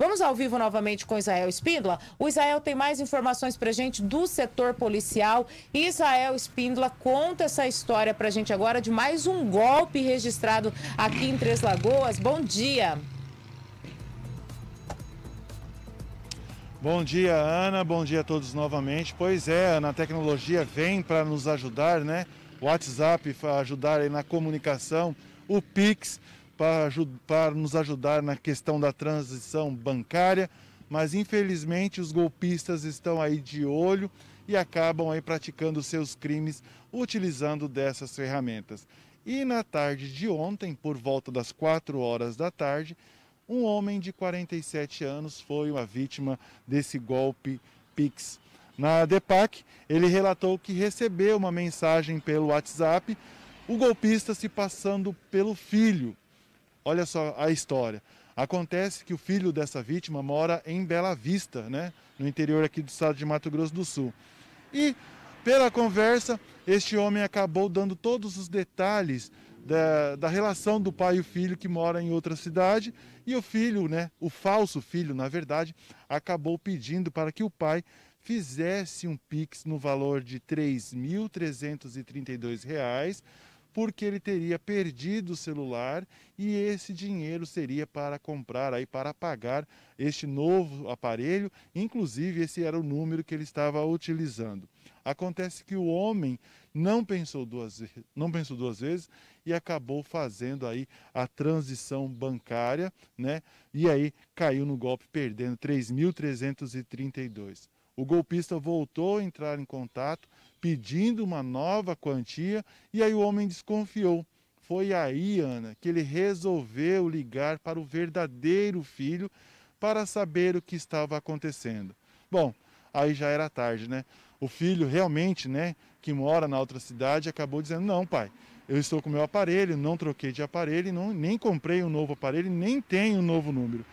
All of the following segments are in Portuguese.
Vamos ao vivo novamente com Israel Espíndola. O Israel tem mais informações para gente do setor policial. Israel Espíndola conta essa história para gente agora de mais um golpe registrado aqui em Três Lagoas. Bom dia. Bom dia, Ana. Bom dia a todos novamente. Pois é, Ana, a tecnologia vem para nos ajudar, né? O WhatsApp para ajudar na comunicação, o Pix para nos ajudar na questão da transição bancária, mas infelizmente os golpistas estão aí de olho e acabam aí praticando seus crimes utilizando dessas ferramentas. E na tarde de ontem, por volta das 4 horas da tarde, um homem de 47 anos foi uma vítima desse golpe Pix. Na DEPAC, ele relatou que recebeu uma mensagem pelo WhatsApp, o golpista se passando pelo filho Olha só a história. Acontece que o filho dessa vítima mora em Bela Vista, né, no interior aqui do estado de Mato Grosso do Sul. E, pela conversa, este homem acabou dando todos os detalhes da, da, relação do pai e o filho que mora em outra cidade. E o filho, né, o falso filho, na verdade, acabou pedindo para que o pai fizesse um Pix no valor de R$ 3.332 porque ele teria perdido o celular e esse dinheiro seria para comprar aí para pagar este novo aparelho, inclusive esse era o número que ele estava utilizando. Acontece que o homem não pensou duas, não pensou duas vezes e acabou fazendo aí a transição bancária, né? E aí caiu no golpe perdendo 3.332. O golpista voltou a entrar em contato pedindo uma nova quantia e aí o homem desconfiou. Foi aí, Ana, que ele resolveu ligar para o verdadeiro filho para saber o que estava acontecendo. Bom, aí já era tarde, né? O filho realmente, né, que mora na outra cidade, acabou dizendo: Não, pai, eu estou com meu aparelho, não troquei de aparelho, não, nem comprei um novo aparelho, nem tenho um novo número.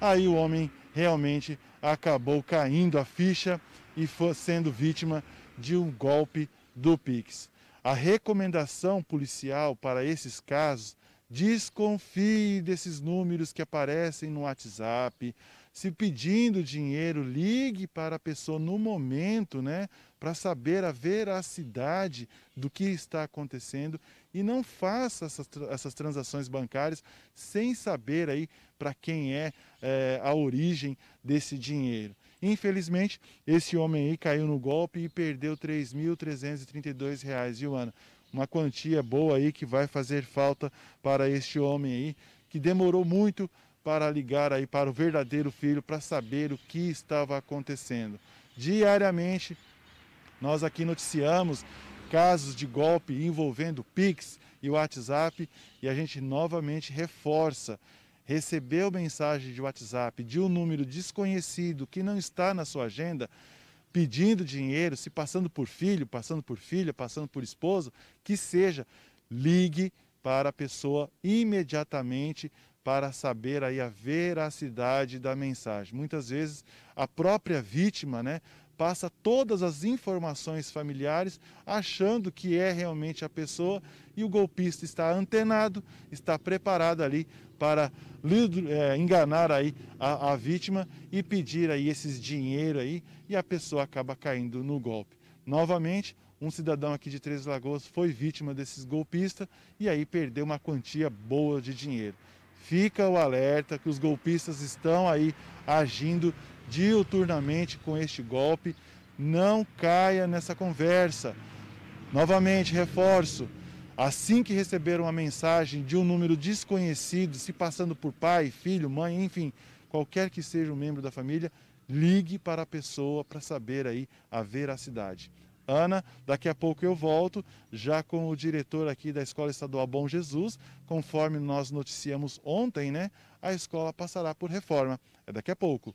Aí o homem realmente acabou caindo a ficha e foi sendo vítima de um golpe do Pix. A recomendação policial para esses casos Desconfie desses números que aparecem no WhatsApp. Se pedindo dinheiro, ligue para a pessoa no momento, né? Para saber a veracidade do que está acontecendo e não faça essas, essas transações bancárias sem saber aí para quem é, é a origem desse dinheiro. Infelizmente, esse homem aí caiu no golpe e perdeu R$ 3.332, viu, ano, Uma quantia boa aí que vai fazer falta para este homem aí, que demorou muito para ligar aí para o verdadeiro filho, para saber o que estava acontecendo. Diariamente, nós aqui noticiamos casos de golpe envolvendo Pix e WhatsApp e a gente novamente reforça. Recebeu mensagem de WhatsApp de um número desconhecido que não está na sua agenda, pedindo dinheiro, se passando por filho, passando por filha, passando por esposo, que seja, ligue para a pessoa imediatamente para saber aí a veracidade da mensagem. Muitas vezes a própria vítima, né, passa todas as informações familiares, achando que é realmente a pessoa, e o golpista está antenado, está preparado ali para é, enganar aí a, a, vítima e pedir aí esses dinheiro aí, e a pessoa acaba caindo no golpe. Novamente, um cidadão aqui de Três Lagoas foi vítima desses golpistas e aí perdeu uma quantia boa de dinheiro. Fica o alerta que os golpistas estão aí agindo diuturnamente com este golpe. Não caia nessa conversa. Novamente, reforço: assim que receber uma mensagem de um número desconhecido, se passando por pai, filho, mãe, enfim, qualquer que seja o um membro da família, ligue para a pessoa para saber aí a veracidade. Ana, daqui a pouco eu volto, já com o diretor aqui da Escola Estadual Bom Jesus, conforme nós noticiamos ontem, né? A escola passará por reforma. É daqui a pouco.